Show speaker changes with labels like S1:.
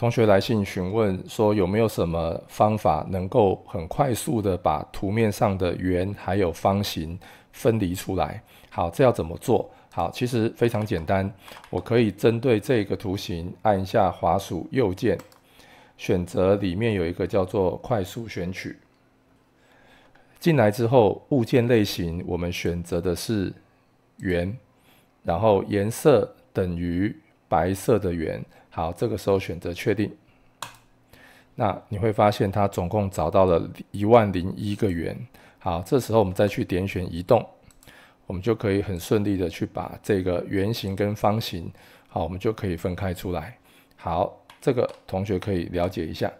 S1: 同学来信询问说，有没有什么方法能够很快速的把图面上的圆还有方形分离出来？好，这要怎么做？好，其实非常简单，我可以针对这个图形按一下滑鼠右键，选择里面有一个叫做“快速选取”。进来之后，物件类型我们选择的是圆，然后颜色等于。白色的圆，好，这个时候选择确定，那你会发现它总共找到了一万零一个圆，好，这时候我们再去点选移动，我们就可以很顺利的去把这个圆形跟方形，好，我们就可以分开出来，好，这个同学可以了解一下。